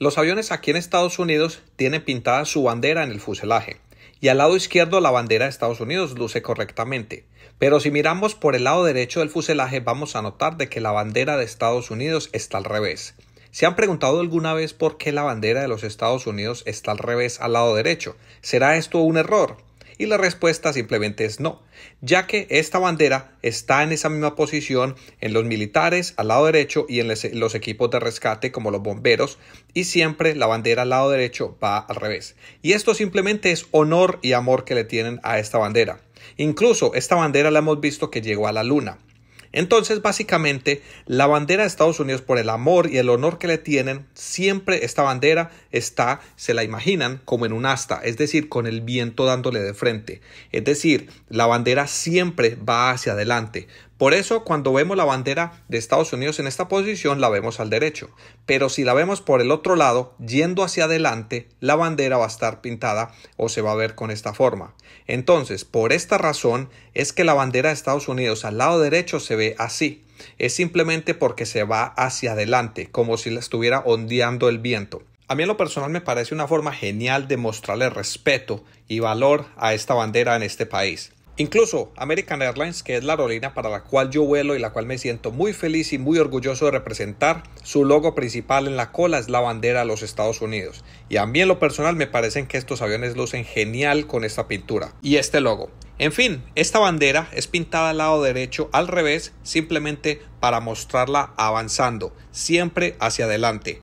Los aviones aquí en Estados Unidos tienen pintada su bandera en el fuselaje y al lado izquierdo la bandera de Estados Unidos luce correctamente. Pero si miramos por el lado derecho del fuselaje vamos a notar de que la bandera de Estados Unidos está al revés. ¿Se han preguntado alguna vez por qué la bandera de los Estados Unidos está al revés al lado derecho? ¿Será esto un error? Y la respuesta simplemente es no, ya que esta bandera está en esa misma posición en los militares al lado derecho y en los equipos de rescate como los bomberos y siempre la bandera al lado derecho va al revés. Y esto simplemente es honor y amor que le tienen a esta bandera. Incluso esta bandera la hemos visto que llegó a la luna. Entonces, básicamente, la bandera de Estados Unidos, por el amor y el honor que le tienen, siempre esta bandera está, se la imaginan como en un asta, es decir, con el viento dándole de frente. Es decir, la bandera siempre va hacia adelante. Por eso, cuando vemos la bandera de Estados Unidos en esta posición, la vemos al derecho. Pero si la vemos por el otro lado, yendo hacia adelante, la bandera va a estar pintada o se va a ver con esta forma. Entonces, por esta razón es que la bandera de Estados Unidos al lado derecho se ve así. Es simplemente porque se va hacia adelante, como si la estuviera ondeando el viento. A mí en lo personal me parece una forma genial de mostrarle respeto y valor a esta bandera en este país. Incluso American Airlines, que es la aerolínea para la cual yo vuelo y la cual me siento muy feliz y muy orgulloso de representar, su logo principal en la cola es la bandera de los Estados Unidos. Y a mí en lo personal me parecen que estos aviones lucen genial con esta pintura y este logo. En fin, esta bandera es pintada al lado derecho al revés simplemente para mostrarla avanzando, siempre hacia adelante.